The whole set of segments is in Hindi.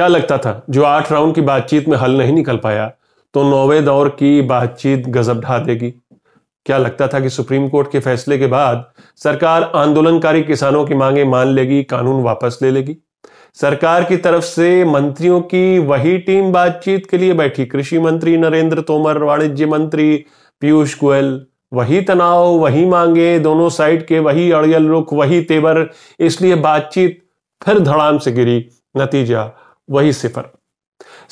क्या लगता था जो आठ राउंड की बातचीत में हल नहीं निकल पाया तो नौवे दौर की बातचीत गजब ढा देगी क्या लगता था कि सुप्रीम कोर्ट के फैसले के बाद सरकार आंदोलनकारी किसानों की मांगे मान लेगी कानून वापस ले लेगी सरकार की तरफ से मंत्रियों की वही टीम बातचीत के लिए बैठी कृषि मंत्री नरेंद्र तोमर वाणिज्य मंत्री पीयूष गोयल वही तनाव वही मांगे दोनों साइड के वही अड़ियल रुख वही तेवर इसलिए बातचीत फिर धड़ाम से गिरी नतीजा वही सिफर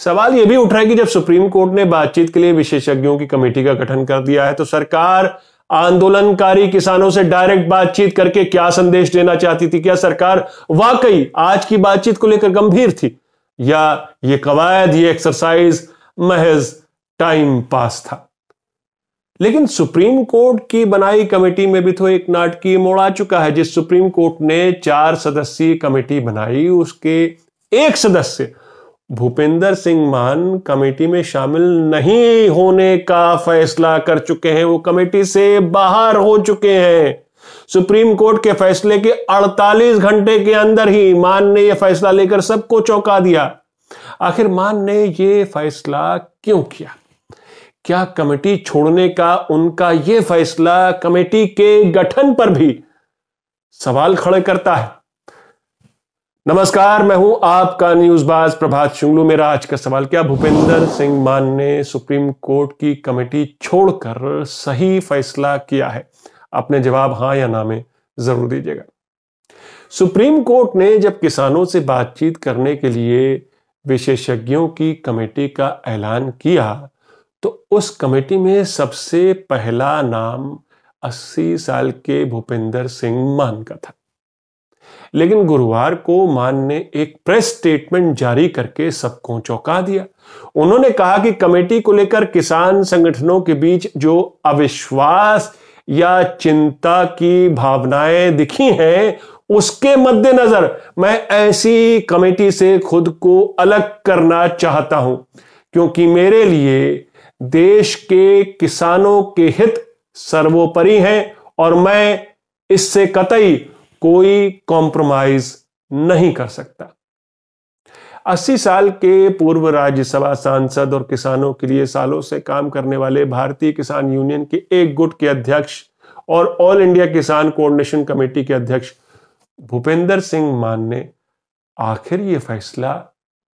सवाल यह भी उठ रहा है कि जब सुप्रीम कोर्ट ने बातचीत के लिए विशेषज्ञों की कमेटी का गठन कर दिया है तो सरकार आंदोलनकारी किसानों से डायरेक्ट बातचीत करके क्या संदेश देना चाहती थी क्या सरकार वाकई आज की बातचीत को लेकर गंभीर थी या ये कवायद ये एक्सरसाइज महज टाइम पास था लेकिन सुप्रीम कोर्ट की बनाई कमेटी में भी तो एक नाटकीय मोड़ आ चुका है जिस सुप्रीम कोर्ट ने चार सदस्यीय कमेटी बनाई उसके एक सदस्य भूपेंद्र सिंह मान कमेटी में शामिल नहीं होने का फैसला कर चुके हैं वो कमेटी से बाहर हो चुके हैं सुप्रीम कोर्ट के फैसले के 48 घंटे के अंदर ही मान ने यह फैसला लेकर सबको चौंका दिया आखिर मान ने यह फैसला क्यों किया क्या कमेटी छोड़ने का उनका यह फैसला कमेटी के गठन पर भी सवाल खड़े करता है नमस्कार मैं हूं आपका न्यूजबाज प्रभात शुंगलू मेरा आज का सवाल क्या भूपेंद्र सिंह मान ने सुप्रीम कोर्ट की कमेटी छोड़कर सही फैसला किया है अपने जवाब हां या ना में जरूर दीजिएगा सुप्रीम कोर्ट ने जब किसानों से बातचीत करने के लिए विशेषज्ञों की कमेटी का ऐलान किया तो उस कमेटी में सबसे पहला नाम 80 साल के भूपेंद्र सिंह मान का था लेकिन गुरुवार को मान ने एक प्रेस स्टेटमेंट जारी करके सबको चौंका दिया उन्होंने कहा कि कमेटी को लेकर किसान संगठनों के बीच जो अविश्वास या चिंता की भावनाएं दिखी हैं उसके मद्देनजर मैं ऐसी कमेटी से खुद को अलग करना चाहता हूं क्योंकि मेरे लिए देश के किसानों के हित सर्वोपरि हैं और मैं इससे कतई कोई कॉम्प्रोमाइज नहीं कर सकता 80 साल के पूर्व राज्यसभा सांसद और किसानों के लिए सालों से काम करने वाले भारतीय किसान यूनियन के एक गुट के अध्यक्ष और All India Kisan Coordination Committee के अध्यक्ष भूपेंद्र सिंह मान ने आखिर यह फैसला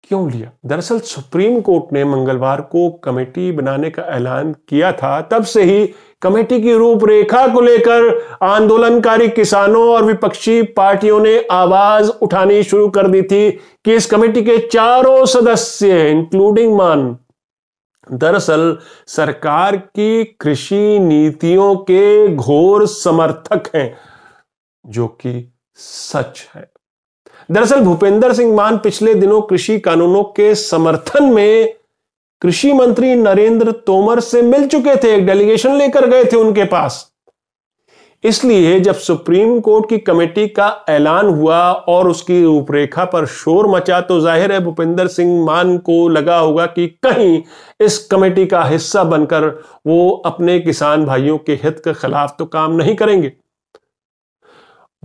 क्यों लिया दरअसल सुप्रीम कोर्ट ने मंगलवार को कमेटी बनाने का ऐलान किया था तब से ही कमेटी की रूपरेखा को लेकर आंदोलनकारी किसानों और विपक्षी पार्टियों ने आवाज उठानी शुरू कर दी थी कि इस कमेटी के चारों सदस्य इंक्लूडिंग मान दरअसल सरकार की कृषि नीतियों के घोर समर्थक हैं जो कि सच है दरअसल भूपेंद्र सिंह मान पिछले दिनों कृषि कानूनों के समर्थन में कृषि मंत्री नरेंद्र तोमर से मिल चुके थे एक डेलीगेशन लेकर गए थे उनके पास इसलिए जब सुप्रीम कोर्ट की कमेटी का ऐलान हुआ और उसकी रूपरेखा पर शोर मचा तो जाहिर है भूपेंद्र सिंह मान को लगा होगा कि कहीं इस कमेटी का हिस्सा बनकर वो अपने किसान भाइयों के हित के खिलाफ तो काम नहीं करेंगे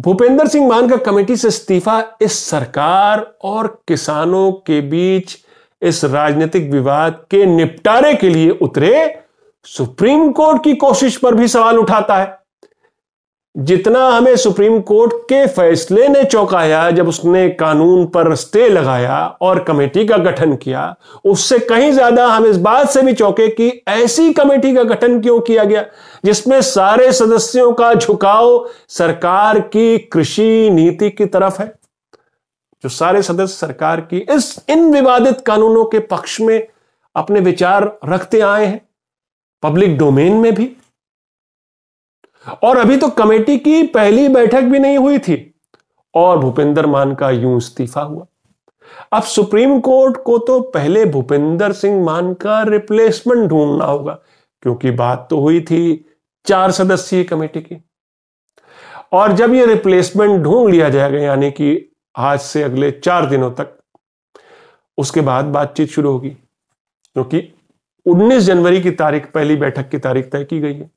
भूपेंद्र सिंह मान का कमेटी से इस्तीफा इस सरकार और किसानों के बीच इस राजनीतिक विवाद के निपटारे के लिए उतरे सुप्रीम कोर्ट की कोशिश पर भी सवाल उठाता है जितना हमें सुप्रीम कोर्ट के फैसले ने चौंकाया जब उसने कानून पर स्टे लगाया और कमेटी का गठन किया उससे कहीं ज्यादा हम इस बात से भी चौंके कि ऐसी कमेटी का गठन क्यों किया गया जिसमें सारे सदस्यों का झुकाव सरकार की कृषि नीति की तरफ है जो सारे सदस्य सरकार की इस इन विवादित कानूनों के पक्ष में अपने विचार रखते आए हैं पब्लिक डोमेन में भी और अभी तो कमेटी की पहली बैठक भी नहीं हुई थी और भूपेंद्र मान का यूं इस्तीफा हुआ अब सुप्रीम कोर्ट को तो पहले भूपेंद्र सिंह मान का रिप्लेसमेंट ढूंढना होगा क्योंकि बात तो हुई थी चार सदस्यीय कमेटी की और जब ये रिप्लेसमेंट ढूंढ लिया जाएगा यानी कि आज से अगले चार दिनों तक उसके बाद बातचीत शुरू होगी क्योंकि 19 जनवरी की तारीख पहली बैठक की तारीख तय की गई है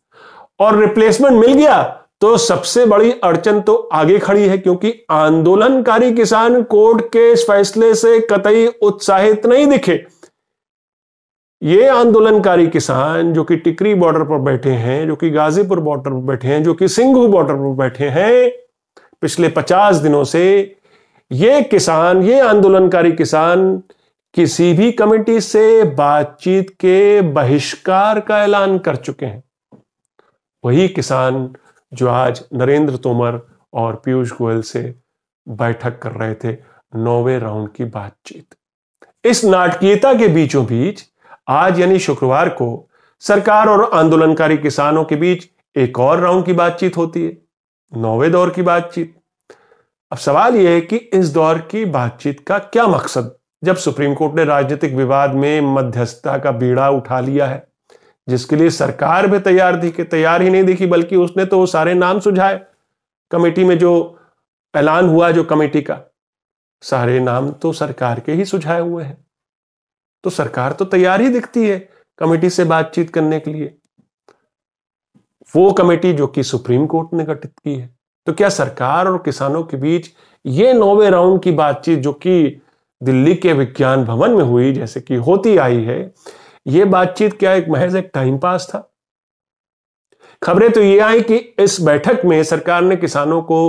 और रिप्लेसमेंट मिल गया तो सबसे बड़ी अड़चन तो आगे खड़ी है क्योंकि आंदोलनकारी किसान कोर्ट के इस फैसले से कतई उत्साहित नहीं दिखे ये आंदोलनकारी किसान जो कि टिकरी बॉर्डर पर बैठे हैं जो कि गाजीपुर बॉर्डर पर बैठे हैं जो कि सिंघू बॉर्डर पर बैठे हैं पिछले पचास दिनों से ये किसान ये आंदोलनकारी किसान किसी भी कमेटी से बातचीत के बहिष्कार का ऐलान कर चुके हैं वही किसान जो आज नरेंद्र तोमर और पीयूष गोयल से बैठक कर रहे थे नौवे राउंड की बातचीत इस नाटकीयता के बीचों बीच आज यानी शुक्रवार को सरकार और आंदोलनकारी किसानों के बीच एक और राउंड की बातचीत होती है नौवे दौर की बातचीत अब सवाल यह है कि इस दौर की बातचीत का क्या मकसद जब सुप्रीम कोर्ट ने राजनीतिक विवाद में मध्यस्थता का बीड़ा उठा लिया है जिसके लिए सरकार भी तैयार थी कि तैयार ही नहीं दिखी बल्कि उसने तो वो सारे नाम सुझाए कमेटी में जो ऐलान हुआ जो कमेटी का सारे नाम तो सरकार के ही सुझाए हुए हैं तो सरकार तो तैयार ही दिखती है कमेटी से बातचीत करने के लिए वो कमेटी जो कि सुप्रीम कोर्ट ने गठित की है तो क्या सरकार और किसानों के बीच ये नौवे राउंड की बातचीत जो कि दिल्ली के विज्ञान भवन में हुई जैसे कि होती आई है यह बातचीत क्या एक महज एक टाइम पास था खबरें तो यह आई कि इस बैठक में सरकार ने किसानों को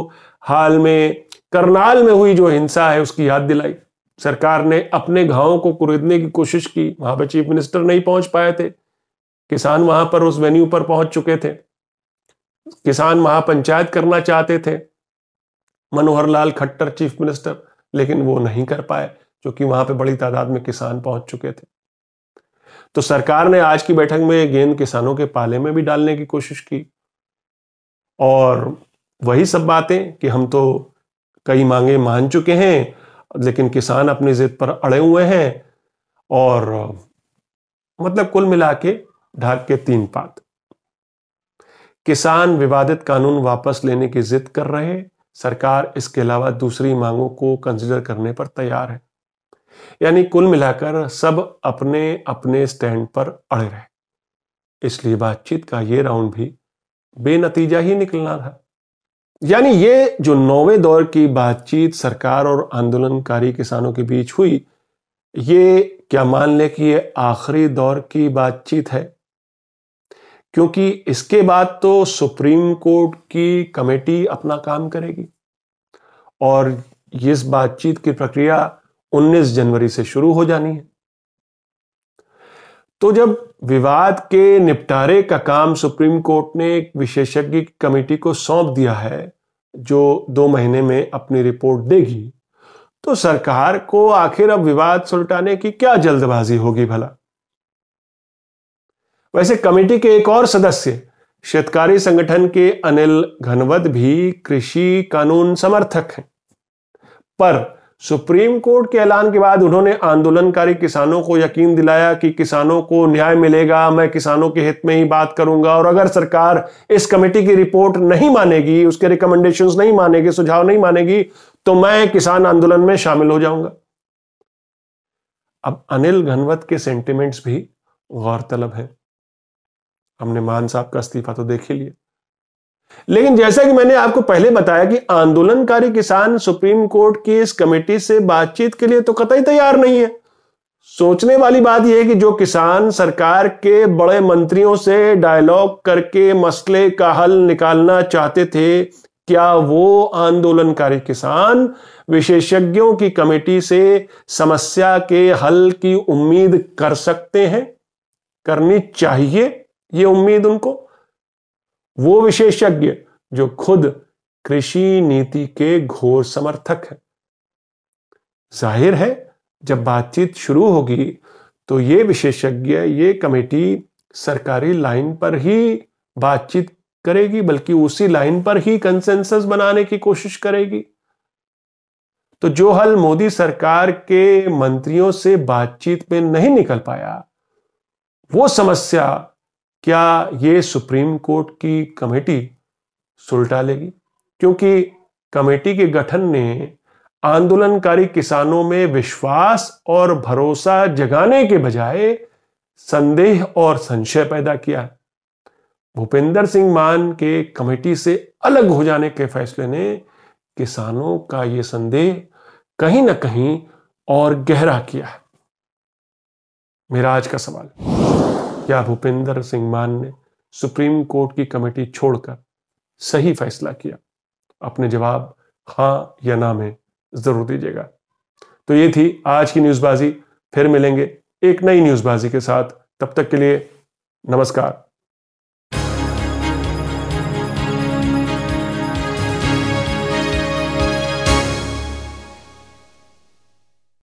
हाल में करनाल में हुई जो हिंसा है उसकी याद दिलाई सरकार ने अपने घावों को कुरेदने की कोशिश की वहां पर चीफ मिनिस्टर नहीं पहुंच पाए थे किसान वहां पर उस वेन्यू पर पहुंच चुके थे किसान महापंचायत करना चाहते थे मनोहर लाल खट्टर चीफ मिनिस्टर लेकिन वो नहीं कर पाए क्योंकि वहां पे बड़ी तादाद में किसान पहुंच चुके थे तो सरकार ने आज की बैठक में गेंद किसानों के पाले में भी डालने की कोशिश की और वही सब बातें कि हम तो कई मांगे मान चुके हैं लेकिन किसान अपनी जिद पर अड़े हुए हैं और मतलब कुल मिला के ढाक के तीन पात किसान विवादित कानून वापस लेने की जिद कर रहे सरकार इसके अलावा दूसरी मांगों को कंसिडर करने पर तैयार है यानी कुल मिलाकर सब अपने अपने स्टैंड पर अड़े रहे इसलिए बातचीत का ये राउंड भी बेनतीजा ही निकलना था यानी ये जो नौवे दौर की बातचीत सरकार और आंदोलनकारी किसानों के बीच हुई ये क्या मान लें कि ये आखिरी दौर की बातचीत है क्योंकि इसके बाद तो सुप्रीम कोर्ट की कमेटी अपना काम करेगी और इस बातचीत की प्रक्रिया 19 जनवरी से शुरू हो जानी है तो जब विवाद के निपटारे का काम सुप्रीम कोर्ट ने एक विशेषज्ञ कमेटी को सौंप दिया है जो दो महीने में अपनी रिपोर्ट देगी तो सरकार को आखिर अब विवाद सुलटाने की क्या जल्दबाजी होगी भला वैसे कमेटी के एक और सदस्य शेतकारी संगठन के अनिल घनवत भी कृषि कानून समर्थक हैं पर सुप्रीम कोर्ट के ऐलान के बाद उन्होंने आंदोलनकारी किसानों को यकीन दिलाया कि किसानों को न्याय मिलेगा मैं किसानों के हित में ही बात करूंगा और अगर सरकार इस कमेटी की रिपोर्ट नहीं मानेगी उसके रिकमेंडेशंस नहीं मानेगी सुझाव नहीं मानेगी तो मैं किसान आंदोलन में शामिल हो जाऊंगा अब अनिल घनवत के सेंटिमेंट्स भी गौरतलब है हमने मान साहब का इस्तीफा तो देख ही लिया लेकिन जैसा कि मैंने आपको पहले बताया कि आंदोलनकारी किसान सुप्रीम कोर्ट की इस कमेटी से बातचीत के लिए तो कतई तैयार नहीं है सोचने वाली बात यह है कि जो किसान सरकार के बड़े मंत्रियों से डायलॉग करके मसले का हल निकालना चाहते थे क्या वो आंदोलनकारी किसान विशेषज्ञों की कमेटी से समस्या के हल की उम्मीद कर सकते हैं करनी चाहिए ये उम्मीद उनको वो विशेषज्ञ जो खुद कृषि नीति के घोर समर्थक है जाहिर है जब बातचीत शुरू होगी तो ये विशेषज्ञ ये कमेटी सरकारी लाइन पर ही बातचीत करेगी बल्कि उसी लाइन पर ही कंसेंसस बनाने की कोशिश करेगी तो जो हल मोदी सरकार के मंत्रियों से बातचीत में नहीं निकल पाया वो समस्या क्या ये सुप्रीम कोर्ट की कमेटी सुलटा लेगी क्योंकि कमेटी के गठन ने आंदोलनकारी किसानों में विश्वास और भरोसा जगाने के बजाय संदेह और संशय पैदा किया है भूपेंद्र सिंह मान के कमेटी से अलग हो जाने के फैसले ने किसानों का यह संदेह कहीं ना कहीं और गहरा किया है मेरा आज का सवाल क्या भूपेंद्र सिंह मान ने सुप्रीम कोर्ट की कमेटी छोड़कर सही फैसला किया अपने जवाब हाँ या ना में जरूर दीजिएगा तो ये थी आज की न्यूज़बाजी फिर मिलेंगे एक नई न्यूज़बाजी के साथ तब तक के लिए नमस्कार